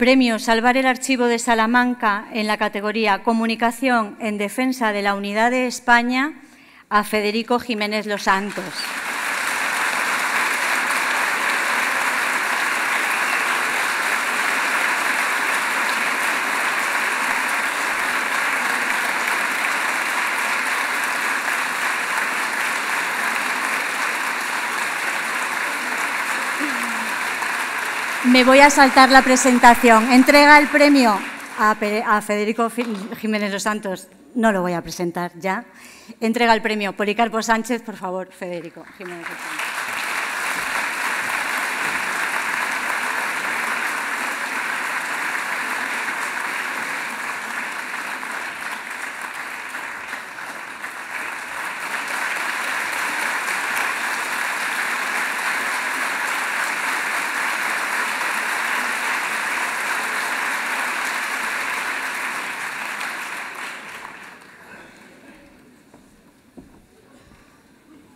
Premio Salvar el Archivo de Salamanca en la categoría Comunicación en Defensa de la Unidad de España a Federico Jiménez Los Santos. me voy a saltar la presentación. Entrega el premio a, Federico Jiménez Los Santos. No lo voy a presentar ya. Entrega el premio. Policarpo Sánchez, por favor, Federico Jiménez Los Santos.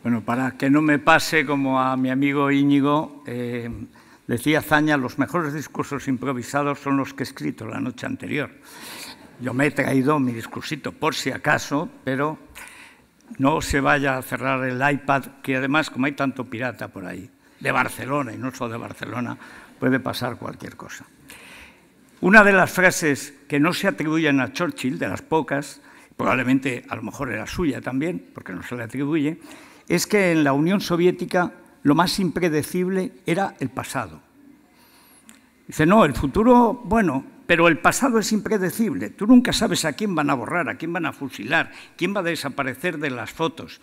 Bueno, para que no me pase como a mi amigo Íñigo, eh, decía Zaña, los mejores discursos improvisados son los que he escrito la noche anterior. Yo me he traído mi discursito por si acaso, pero no se vaya a cerrar el iPad, que además, como hay tanto pirata por ahí, de Barcelona y no solo de Barcelona, puede pasar cualquier cosa. Una de las frases que no se atribuyen a Churchill, de las pocas, probablemente a lo mejor era suya también, porque no se le atribuye, es que en la Unión Soviética lo más impredecible era el pasado. Dice, no, el futuro, bueno, pero el pasado es impredecible. Tú nunca sabes a quién van a borrar, a quién van a fusilar, quién va a desaparecer de las fotos.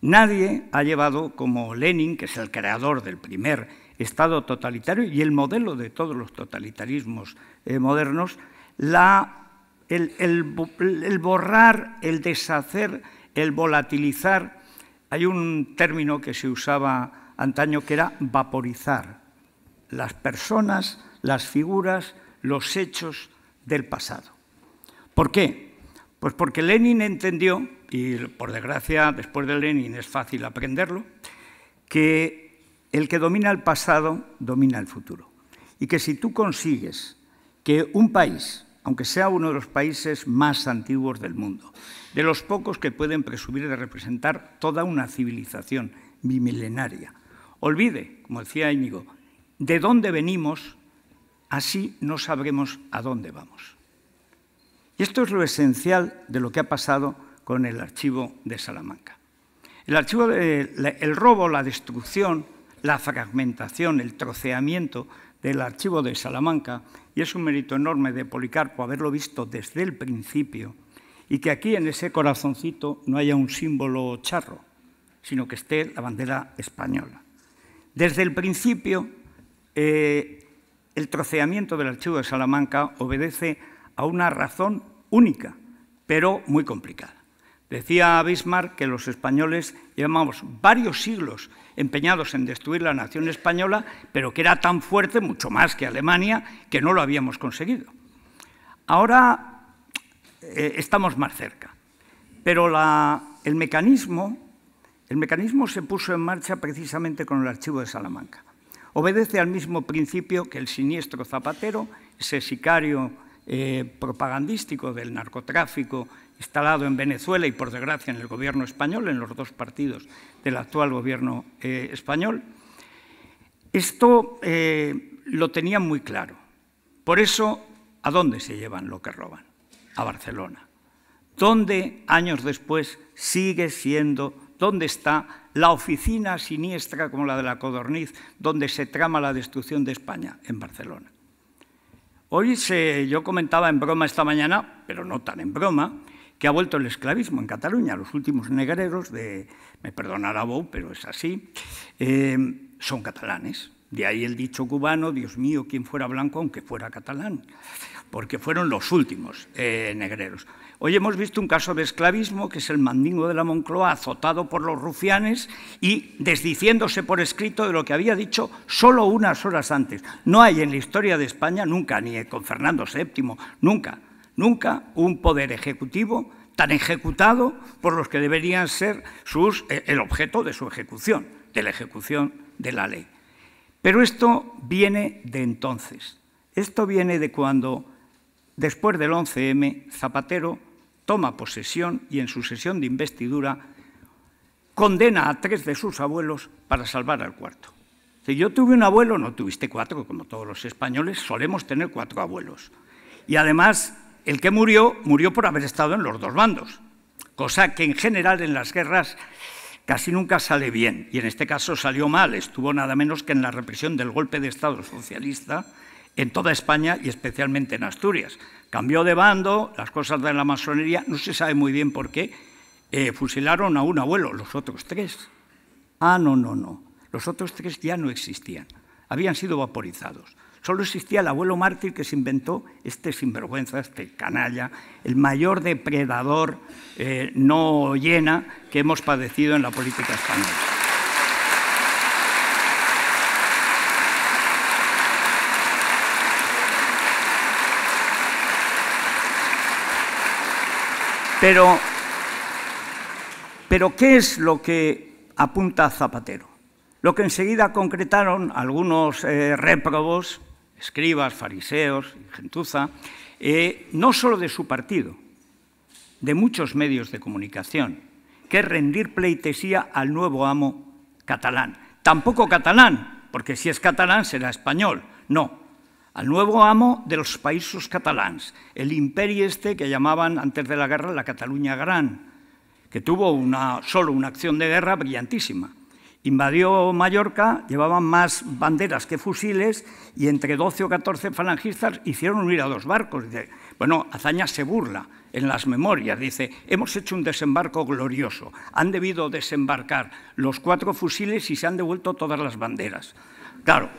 Nadie ha llevado como Lenin, que es el creador del primer Estado totalitario y el modelo de todos los totalitarismos eh, modernos, la, el borrar, el deshacer, el volatilizar hay un término que se usaba antaño que era vaporizar las personas, las figuras, los hechos del pasado. ¿Por qué? Pues porque Lenin entendió, y por desgracia después de Lenin es fácil aprenderlo, que el que domina el pasado domina el futuro. Y que si tú consigues que un país aunque sea uno de los países más antiguos del mundo, de los pocos que pueden presumir de representar toda una civilización bimilenaria. Olvide, como decía Íñigo, de dónde venimos, así no sabremos a dónde vamos. Y esto es lo esencial de lo que ha pasado con el archivo de Salamanca. El, archivo el robo, la destrucción, la fragmentación, el troceamiento del archivo de Salamanca y es un mérito enorme de Policarpo haberlo visto desde el principio y que aquí en ese corazoncito no haya un símbolo charro, sino que esté la bandera española. Desde el principio, eh, el troceamiento del archivo de Salamanca obedece a una razón única, pero muy complicada. Decía Bismarck que los españoles llevamos varios siglos empeñados en destruir la nación española, pero que era tan fuerte, mucho más que Alemania, que no lo habíamos conseguido. Ahora eh, estamos más cerca, pero el, mecanismo, el mecanismo se puso en marcha precisamente con el archivo de Salamanca. Obedece al mismo principio que el siniestro Zapatero, ese sicario eh, propagandístico del narcotráfico instalado en Venezuela y por desgracia en el gobierno español, en los dos partidos del actual gobierno eh, español, esto eh, lo tenían muy claro. Por eso, ¿a dónde se llevan lo que roban? A Barcelona. ¿Dónde años después sigue siendo, dónde está la oficina siniestra como la de la Codorniz, donde se trama la destrucción de España? En Barcelona. Hoy yo comentaba en broma esta mañana, pero no tan en broma, que ha vuelto el esclavismo en Cataluña. Los últimos negreros, de, me perdonará Bou, pero es así, eh, son catalanes. De ahí el dicho cubano, Dios mío, quien fuera blanco aunque fuera catalán, porque fueron los últimos eh, negreros. Hoy hemos visto un caso de esclavismo, que es el mandingo de la Moncloa, azotado por los rufianes y desdiciéndose por escrito de lo que había dicho solo unas horas antes. No hay en la historia de España, nunca, ni con Fernando VII, nunca, Nunca un poder ejecutivo tan ejecutado por los que deberían ser sus, eh, el objeto de su ejecución, de la ejecución de la ley. Pero esto viene de entonces. Esto viene de cuando, después del 11M, Zapatero toma posesión y en su sesión de investidura condena a tres de sus abuelos para salvar al cuarto. Si yo tuve un abuelo, no tuviste cuatro, como todos los españoles, solemos tener cuatro abuelos. Y además el que murió, murió por haber estado en los dos bandos, cosa que en general en las guerras casi nunca sale bien, y en este caso salió mal, estuvo nada menos que en la represión del golpe de Estado socialista en toda España y especialmente en Asturias. Cambió de bando, las cosas de la masonería, no se sabe muy bien por qué, eh, fusilaron a un abuelo, los otros tres. Ah, no, no, no, los otros tres ya no existían, habían sido vaporizados. Solo existía el abuelo mártir que se inventó este sinvergüenza, este canalla, el mayor depredador eh, no llena que hemos padecido en la política española. Pero, pero, ¿qué es lo que apunta Zapatero? Lo que enseguida concretaron algunos eh, réprobos escribas, fariseos, gentuza, eh, no solo de su partido, de muchos medios de comunicación, que es rendir pleitesía al nuevo amo catalán. Tampoco catalán, porque si es catalán será español, no, al nuevo amo de los países catalans, el imperio este que llamaban antes de la guerra la Cataluña Gran, que tuvo solo una acción de guerra brillantísima invadió Mallorca, llevaban más banderas que fusiles y entre 12 o 14 falangistas hicieron unir a dos barcos. bueno, Azaña se burla en las memorias, dice, hemos hecho un desembarco glorioso, han debido desembarcar los cuatro fusiles y se han devuelto todas las banderas. Claro,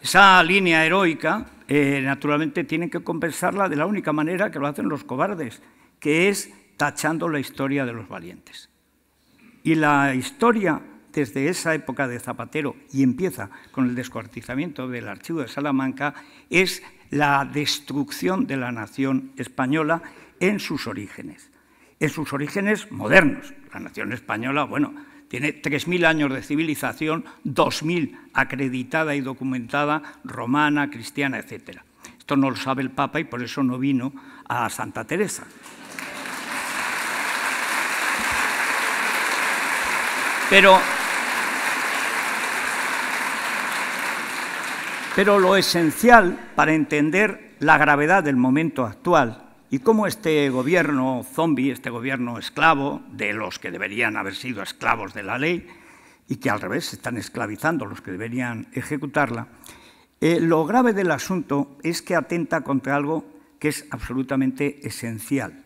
esa línea heroica, eh, naturalmente, tienen que compensarla de la única manera que lo hacen los cobardes, que es tachando la historia de los valientes. Y la historia desde esa época de Zapatero y empieza con el descuartizamiento del archivo de Salamanca, es la destrucción de la nación española en sus orígenes, en sus orígenes modernos. La nación española, bueno, tiene 3.000 años de civilización, 2.000 acreditada y documentada, romana, cristiana, etc. Esto no lo sabe el Papa y por eso no vino a Santa Teresa. Pero Pero lo esencial para entender la gravedad del momento actual y cómo este gobierno zombie, este gobierno esclavo, de los que deberían haber sido esclavos de la ley y que al revés están esclavizando los que deberían ejecutarla, eh, lo grave del asunto es que atenta contra algo que es absolutamente esencial,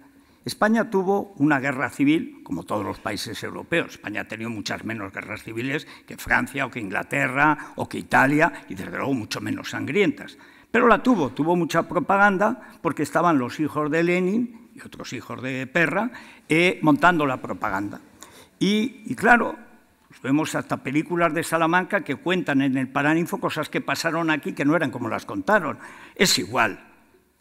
España tuvo una guerra civil, como todos los países europeos. España ha tenido muchas menos guerras civiles que Francia o que Inglaterra o que Italia y desde luego mucho menos sangrientas. Pero la tuvo, tuvo mucha propaganda porque estaban los hijos de Lenin y otros hijos de Perra eh, montando la propaganda. Y, y claro, pues vemos hasta películas de Salamanca que cuentan en el Paraninfo cosas que pasaron aquí que no eran como las contaron. Es igual,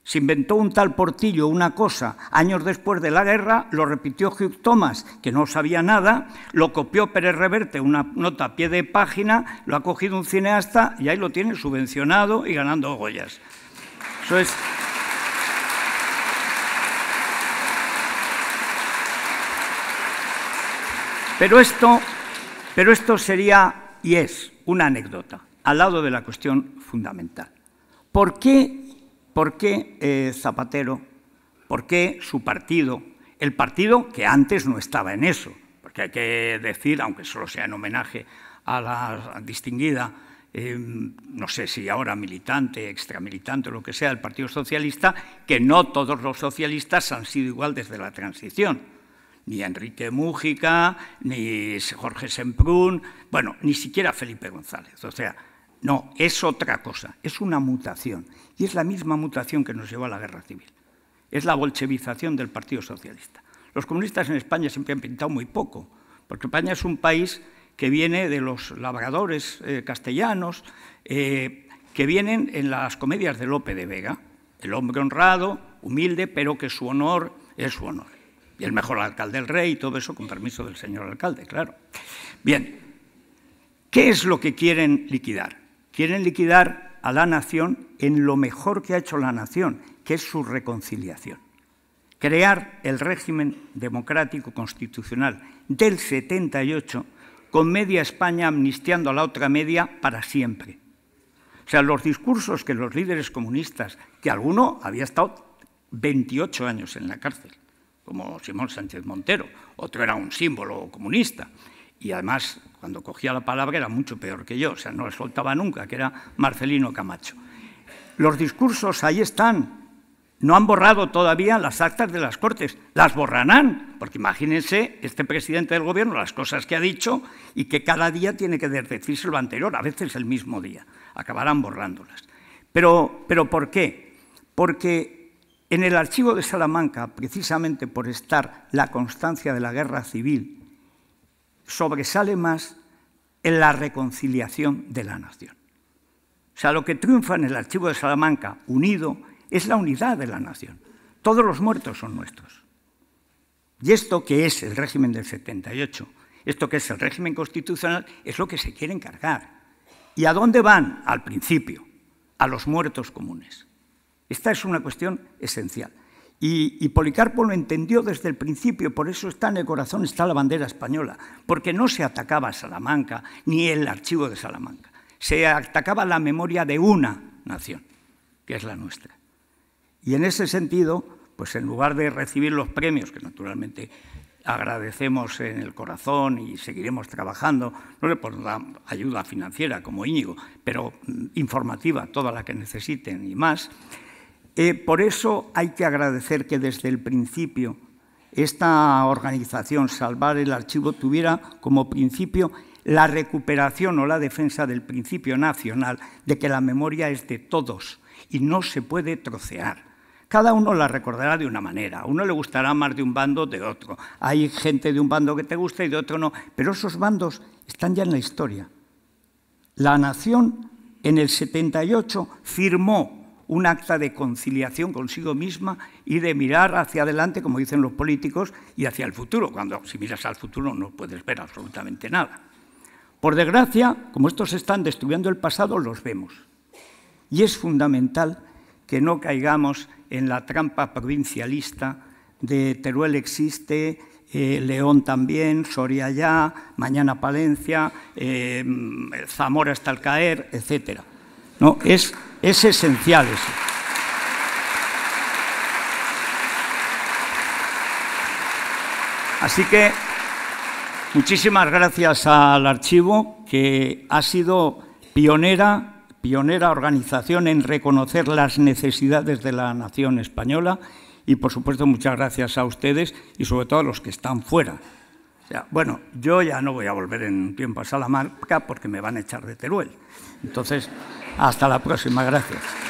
se inventó un tal Portillo una cosa. Años después de la guerra lo repitió Hugh Thomas, que no sabía nada, lo copió Pérez Reverte, una nota a pie de página, lo ha cogido un cineasta y ahí lo tiene subvencionado y ganando Goyas. Pero esto, pero esto sería y es una anécdota al lado de la cuestión fundamental. ¿Por qué ¿Por qué eh, Zapatero? ¿Por qué su partido? El partido que antes no estaba en eso, porque hay que decir, aunque solo sea en homenaje a la distinguida, eh, no sé si ahora militante, extramilitante o lo que sea, del Partido Socialista, que no todos los socialistas han sido igual desde la transición ni Enrique Mújica, ni Jorge Semprún, bueno, ni siquiera Felipe González. O sea, no, es otra cosa, es una mutación. Y es la misma mutación que nos llevó a la guerra civil. Es la bolchevización del Partido Socialista. Los comunistas en España siempre han pintado muy poco, porque España es un país que viene de los labradores eh, castellanos, eh, que vienen en las comedias de Lope de Vega, el hombre honrado, humilde, pero que su honor es su honor. Y el mejor alcalde del rey y todo eso con permiso del señor alcalde, claro. Bien, ¿qué es lo que quieren liquidar? Quieren liquidar a la nación en lo mejor que ha hecho la nación, que es su reconciliación. Crear el régimen democrático constitucional del 78 con media España amnistiando a la otra media para siempre. O sea, los discursos que los líderes comunistas, que alguno había estado 28 años en la cárcel, como Simón Sánchez Montero, otro era un símbolo comunista, y además cuando cogía la palabra era mucho peor que yo, o sea, no la soltaba nunca, que era Marcelino Camacho. Los discursos ahí están, no han borrado todavía las actas de las Cortes, las borrarán, porque imagínense este presidente del Gobierno, las cosas que ha dicho y que cada día tiene que decirse lo anterior, a veces el mismo día, acabarán borrándolas. Pero, pero ¿por qué? Porque en el archivo de Salamanca, precisamente por estar la constancia de la guerra civil sobresale más en la reconciliación de la nación. O sea, lo que triunfa en el archivo de Salamanca, unido, es la unidad de la nación. Todos los muertos son nuestros. Y esto que es el régimen del 78, esto que es el régimen constitucional, es lo que se quiere encargar. ¿Y a dónde van? Al principio, a los muertos comunes. Esta es una cuestión esencial. Y, Policarpo lo entendió desde el principio, por eso está en el corazón, está la bandera española, porque no se atacaba Salamanca ni el archivo de Salamanca, se atacaba la memoria de una nación, que es la nuestra. Y en ese sentido, pues en lugar de recibir los premios, que naturalmente agradecemos en el corazón y seguiremos trabajando, no le pondrán ayuda financiera como Íñigo, pero mm, informativa, toda la que necesiten y más, eh, por eso hay que agradecer que desde el principio esta organización, Salvar el Archivo, tuviera como principio la recuperación o la defensa del principio nacional de que la memoria es de todos y no se puede trocear. Cada uno la recordará de una manera, a uno le gustará más de un bando de otro. Hay gente de un bando que te gusta y de otro no, pero esos bandos están ya en la historia. La nación en el 78 firmó un acta de conciliación consigo misma y de mirar hacia adelante, como dicen los políticos, y hacia el futuro, cuando si miras al futuro no puedes ver absolutamente nada. Por desgracia, como estos están destruyendo el pasado, los vemos. Y es fundamental que no caigamos en la trampa provincialista de Teruel existe, eh, León también, Soria ya, mañana Palencia, eh, Zamora hasta el caer, etcétera. No, es, es esencial eso. Así que muchísimas gracias al archivo que ha sido pionera, pionera organización en reconocer las necesidades de la nación española y por supuesto muchas gracias a ustedes y sobre todo a los que están fuera, bueno, yo ya no voy a volver en tiempo a Salamanca porque me van a echar de Teruel. Entonces, hasta la próxima, gracias.